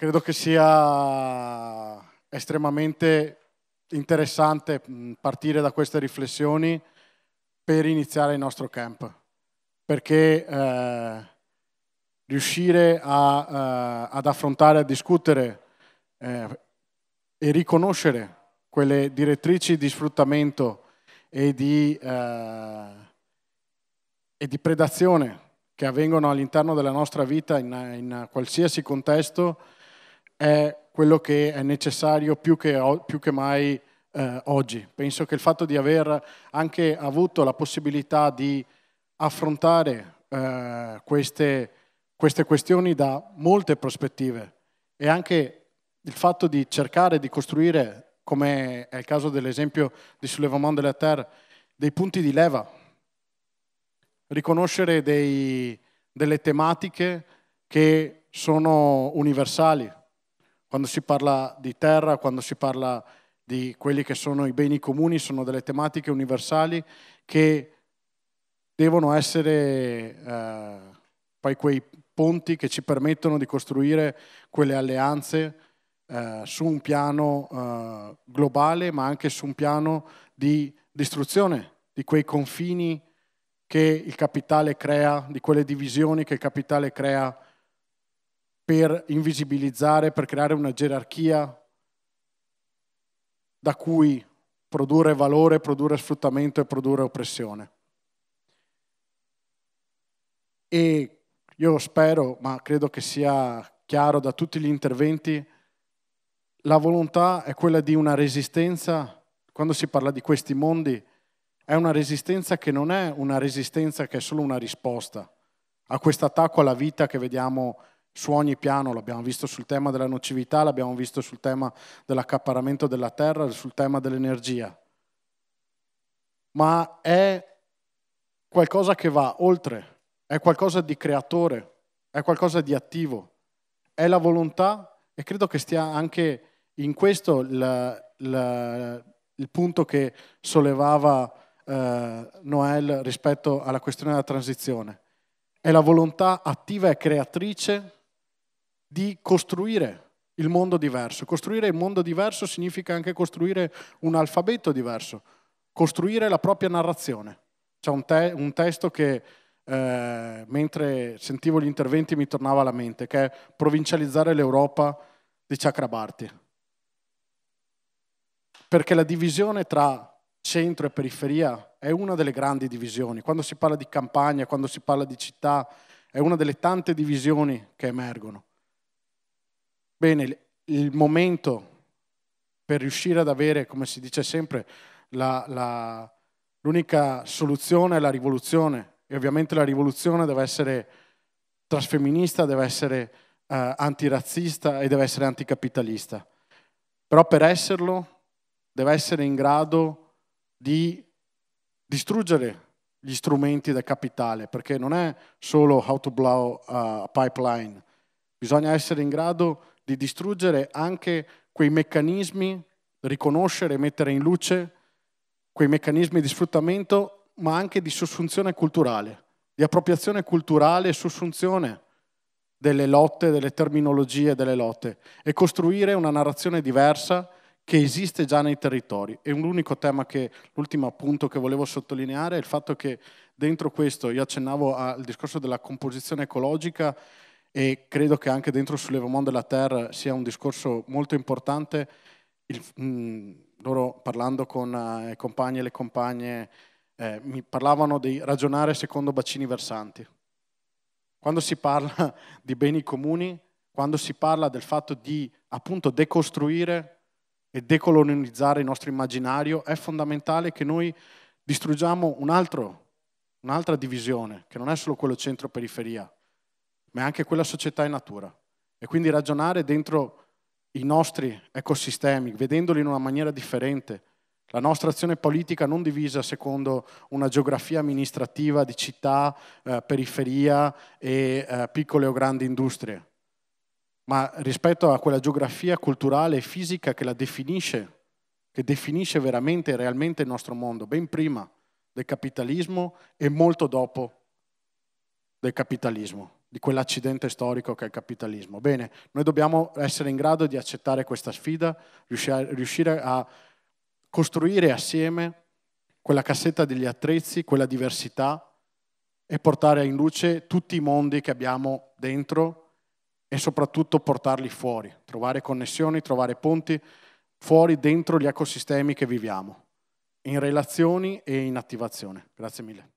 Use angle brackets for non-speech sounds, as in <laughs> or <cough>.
credo che sia estremamente interessante mm, partire da queste riflessioni per iniziare il nostro camp, perché eh, riuscire a, eh, ad affrontare, a discutere eh, e riconoscere quelle direttrici di sfruttamento e di, eh, e di predazione che avvengono all'interno della nostra vita in, in qualsiasi contesto, è quello che è necessario più che, più che mai eh, oggi. Penso che il fatto di aver anche avuto la possibilità di affrontare eh, queste, queste questioni da molte prospettive e anche il fatto di cercare di costruire, come è il caso dell'esempio di Soulevament de la Terre, dei punti di leva, riconoscere dei, delle tematiche che sono universali, quando si parla di terra, quando si parla di quelli che sono i beni comuni, sono delle tematiche universali che devono essere eh, poi quei ponti che ci permettono di costruire quelle alleanze eh, su un piano eh, globale, ma anche su un piano di distruzione di quei confini che il capitale crea, di quelle divisioni che il capitale crea per invisibilizzare, per creare una gerarchia da cui produrre valore, produrre sfruttamento e produrre oppressione. E io spero, ma credo che sia chiaro da tutti gli interventi, la volontà è quella di una resistenza, quando si parla di questi mondi, è una resistenza che non è una resistenza che è solo una risposta a questo attacco alla vita che vediamo su ogni piano, l'abbiamo visto sul tema della nocività, l'abbiamo visto sul tema dell'accaparamento della terra, sul tema dell'energia. Ma è qualcosa che va oltre, è qualcosa di creatore, è qualcosa di attivo, è la volontà e credo che stia anche in questo il, il, il punto che sollevava eh, Noel rispetto alla questione della transizione. È la volontà attiva e creatrice di costruire il mondo diverso. Costruire il mondo diverso significa anche costruire un alfabeto diverso, costruire la propria narrazione. C'è un, te- un testo che eh, mentre sentivo gli interventi mi tornava alla mente, che è Provincializzare l'Europa di Chakrabarti. Perché la divisione tra centro e periferia è una delle grandi divisioni. Quando si parla di campagna, quando si parla di città, è una delle tante divisioni che emergono. Bene, il momento per riuscire ad avere, come si dice sempre, la, la, l'unica soluzione è la rivoluzione e ovviamente la rivoluzione deve essere trasfemminista, deve essere eh, antirazzista e deve essere anticapitalista. Però per esserlo deve essere in grado di distruggere gli strumenti del capitale, perché non è solo how to blow a pipeline, bisogna essere in grado di distruggere anche quei meccanismi, riconoscere e mettere in luce quei meccanismi di sfruttamento, ma anche di sussunzione culturale, di appropriazione culturale e sussunzione delle lotte, delle terminologie delle lotte e costruire una narrazione diversa che esiste già nei territori. E un unico tema che, l'ultimo appunto che volevo sottolineare è il fatto che dentro questo, io accennavo al discorso della composizione ecologica, e credo che anche dentro Sollevamon della Terra sia un discorso molto importante. Il, mh, mm, loro parlando con eh, i eh, compagni e le compagne eh, mi parlavano di ragionare secondo bacini versanti. Quando si parla <laughs> di beni comuni, quando si parla del fatto di appunto decostruire e decolonizzare il nostro immaginario, è fondamentale che noi distruggiamo un altro, un'altra divisione, che non è solo quello centro-periferia, ma è anche quella società in natura. E quindi ragionare dentro i nostri ecosistemi, vedendoli in una maniera differente. La nostra azione politica non divisa secondo una geografia amministrativa di città, eh, periferia e eh, piccole o grandi industrie, ma rispetto a quella geografia culturale e fisica che la definisce, che definisce veramente e realmente il nostro mondo, ben prima del capitalismo e molto dopo del capitalismo di quell'accidente storico che è il capitalismo. Bene, noi dobbiamo essere in grado di accettare questa sfida, riuscire a costruire assieme quella cassetta degli attrezzi, quella diversità e portare in luce tutti i mondi che abbiamo dentro e soprattutto portarli fuori, trovare connessioni, trovare ponti fuori dentro gli ecosistemi che viviamo, in relazioni e in attivazione. Grazie mille.